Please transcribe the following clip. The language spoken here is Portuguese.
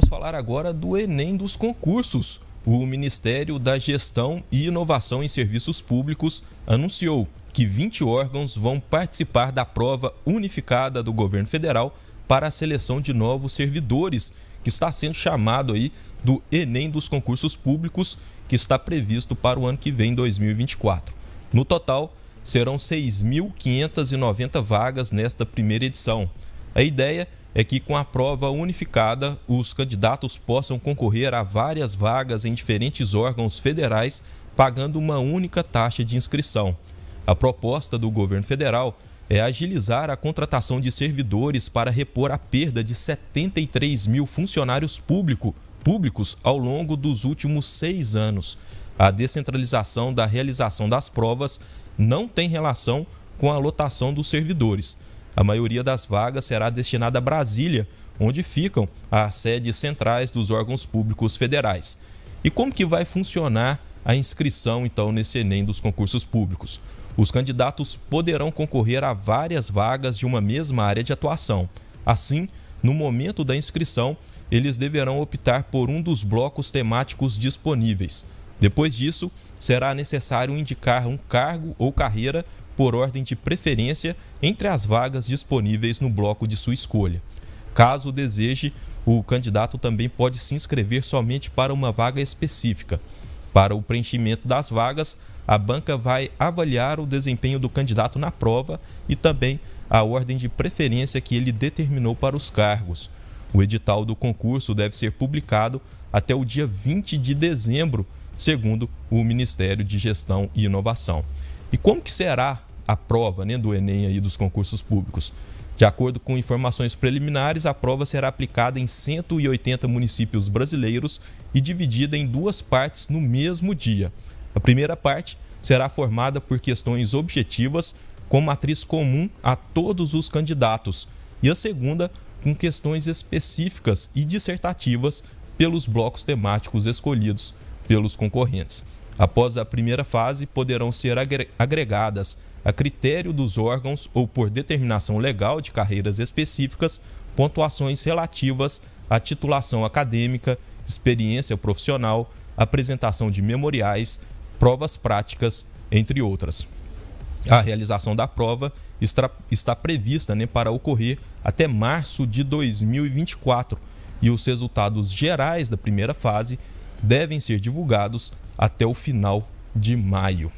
Vamos falar agora do Enem dos concursos. O Ministério da Gestão e Inovação em Serviços Públicos anunciou que 20 órgãos vão participar da prova unificada do governo federal para a seleção de novos servidores, que está sendo chamado aí do Enem dos concursos públicos, que está previsto para o ano que vem, 2024. No total, serão 6.590 vagas nesta primeira edição. A ideia é é que com a prova unificada, os candidatos possam concorrer a várias vagas em diferentes órgãos federais, pagando uma única taxa de inscrição. A proposta do governo federal é agilizar a contratação de servidores para repor a perda de 73 mil funcionários público, públicos ao longo dos últimos seis anos. A descentralização da realização das provas não tem relação com a lotação dos servidores. A maioria das vagas será destinada a Brasília, onde ficam as sedes centrais dos órgãos públicos federais. E como que vai funcionar a inscrição então nesse ENEM dos concursos públicos? Os candidatos poderão concorrer a várias vagas de uma mesma área de atuação. Assim, no momento da inscrição, eles deverão optar por um dos blocos temáticos disponíveis. Depois disso, será necessário indicar um cargo ou carreira por ordem de preferência entre as vagas disponíveis no bloco de sua escolha. Caso deseje, o candidato também pode se inscrever somente para uma vaga específica. Para o preenchimento das vagas, a banca vai avaliar o desempenho do candidato na prova e também a ordem de preferência que ele determinou para os cargos. O edital do concurso deve ser publicado até o dia 20 de dezembro, segundo o Ministério de Gestão e Inovação. E como que será a prova né, do Enem aí dos concursos públicos. De acordo com informações preliminares, a prova será aplicada em 180 municípios brasileiros e dividida em duas partes no mesmo dia. A primeira parte será formada por questões objetivas, com matriz comum a todos os candidatos, e a segunda com questões específicas e dissertativas pelos blocos temáticos escolhidos pelos concorrentes. Após a primeira fase, poderão ser agregadas a critério dos órgãos ou por determinação legal de carreiras específicas, pontuações relativas à titulação acadêmica, experiência profissional, apresentação de memoriais, provas práticas, entre outras. A realização da prova está, prevista né, para ocorrer até março de 2024 e os resultados gerais da primeira fase devem ser divulgados até o final de maio.